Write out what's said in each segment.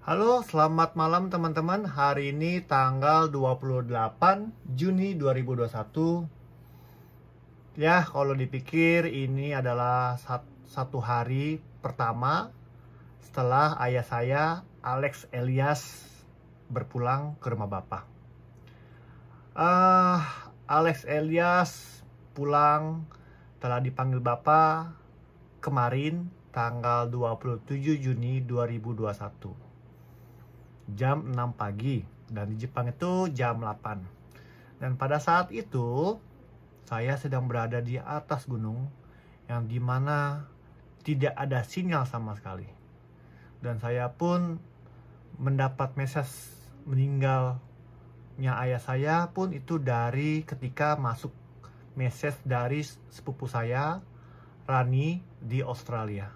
Halo, selamat malam teman-teman. Hari ini tanggal 28 Juni 2021. Ya, kalau dipikir ini adalah satu hari pertama setelah ayah saya Alex Elias berpulang ke rumah bapak. Uh, Alex Elias pulang telah dipanggil bapak kemarin tanggal 27 Juni 2021 jam 6 pagi dan di Jepang itu jam 8. Dan pada saat itu saya sedang berada di atas gunung yang dimana tidak ada sinyal sama sekali. Dan saya pun mendapat message meninggalnya ayah saya pun itu dari ketika masuk message dari sepupu saya Rani di Australia.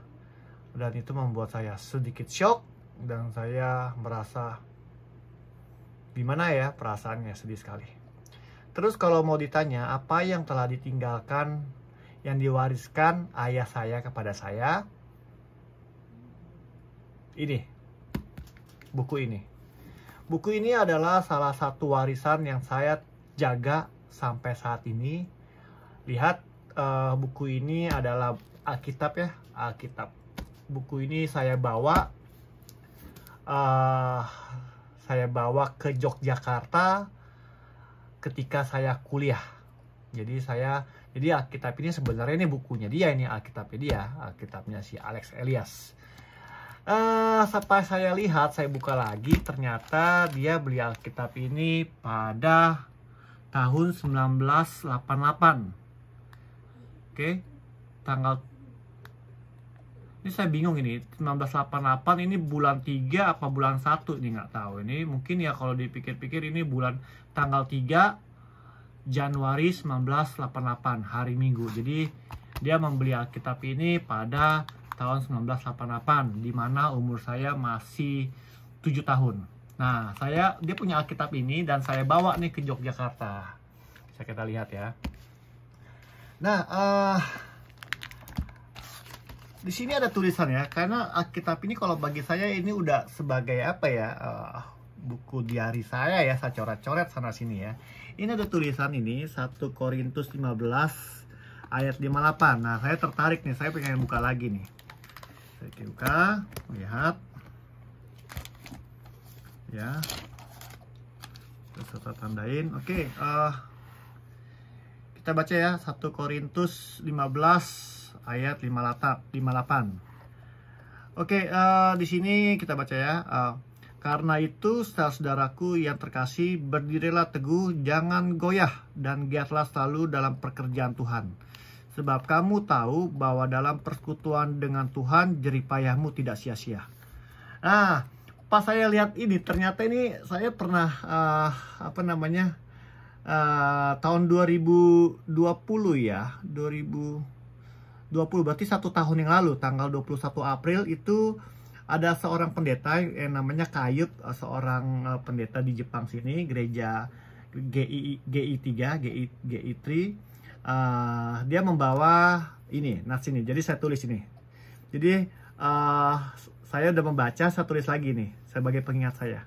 Dan itu membuat saya sedikit shock dan saya merasa gimana ya perasaannya sedih sekali. Terus kalau mau ditanya apa yang telah ditinggalkan yang diwariskan ayah saya kepada saya? Ini. Buku ini. Buku ini adalah salah satu warisan yang saya jaga sampai saat ini. Lihat uh, buku ini adalah Alkitab ya, Alkitab. Buku ini saya bawa uh, saya bawa ke Yogyakarta ketika saya kuliah. Jadi saya jadi Alkitab ini sebenarnya ini bukunya dia ini ini dia, Alkitabnya si Alex Elias. Uh, sampai saya lihat, saya buka lagi, ternyata dia beli Alkitab ini pada tahun 1988. Oke. Okay? Tanggal ini saya bingung ini 1988 ini bulan 3 apa bulan 1 nih nggak tahu ini mungkin ya kalau dipikir-pikir ini bulan tanggal 3 Januari 1988 hari Minggu jadi dia membeli Alkitab ini pada tahun 1988 di mana umur saya masih 7 tahun nah saya dia punya Alkitab ini dan saya bawa nih ke Yogyakarta bisa kita lihat ya nah uh, di sini ada tulisannya karena Alkitab ini kalau bagi saya ini udah sebagai apa ya uh, buku diari saya ya saya coret-coret sana sini ya ini ada tulisan ini 1 Korintus 15 ayat 58 nah saya tertarik nih saya pengen buka lagi nih saya buka lihat ya kita saya tandain oke okay, uh, eh, kita baca ya 1 Korintus 15 ayat 58. Oke, uh, di sini kita baca ya. Uh, karena itu, saudaraku yang terkasih, berdirilah teguh, jangan goyah, dan giatlah selalu dalam pekerjaan Tuhan. Sebab kamu tahu bahwa dalam persekutuan dengan Tuhan, jeripayahmu tidak sia-sia. Nah, pas saya lihat ini, ternyata ini saya pernah, uh, apa namanya, uh, tahun 2020 ya, 2000 2020 berarti satu tahun yang lalu tanggal 21 April itu ada seorang pendeta yang namanya Kayut eh, seorang eh, pendeta di Jepang sini gereja GI GI3 GI GI3 uh, eh, dia membawa ini nasi ini jadi saya tulis ini jadi uh, saya udah membaca saya tulis lagi nih sebagai pengingat saya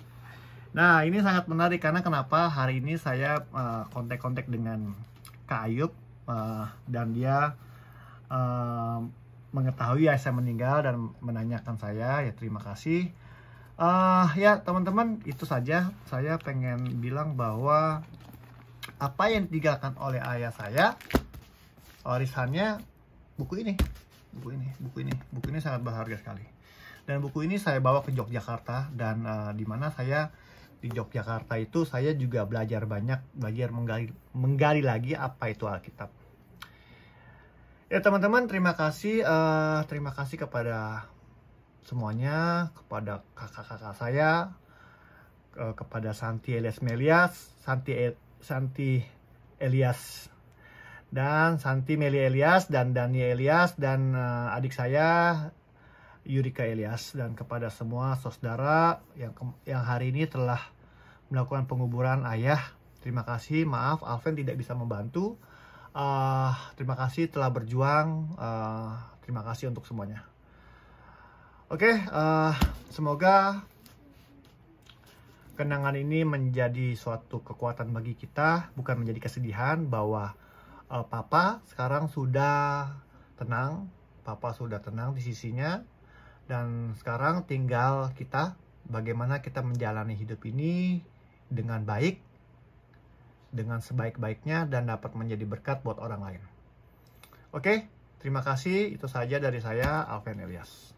nah ini sangat menarik karena kenapa hari ini saya kontak-kontak uh, dengan Kayut uh, dan dia um, mengetahui ayah saya meninggal dan menanyakan saya ya terima kasih uh, ya teman-teman itu saja saya pengen bilang bahwa apa yang ditinggalkan oleh ayah saya warisannya buku ini buku ini buku ini buku ini sangat berharga sekali dan buku ini saya bawa ke Yogyakarta dan uh, mana saya di Yogyakarta itu saya juga belajar banyak belajar menggali menggali lagi apa itu Alkitab ya teman-teman terima kasih uh, terima kasih kepada semuanya kepada kakak-kakak saya uh, kepada Santi Elias Melias Santi e Santi Elias dan Santi Meli Elias dan Dani Elias dan uh, adik saya Yurika Elias dan kepada semua saudara yang yang hari ini telah melakukan penguburan ayah terima kasih maaf Alven tidak bisa membantu uh, terima kasih telah berjuang. Uh, terima kasih untuk semuanya. Oke, okay, uh, semoga kenangan ini menjadi suatu kekuatan bagi kita, bukan menjadi kesedihan bahwa uh, Papa sekarang sudah tenang, Papa sudah tenang di sisinya, dan sekarang tinggal kita bagaimana kita menjalani hidup ini dengan baik dengan sebaik-baiknya dan dapat menjadi berkat buat orang lain. Oke, terima kasih. Itu saja dari saya, Alven Elias.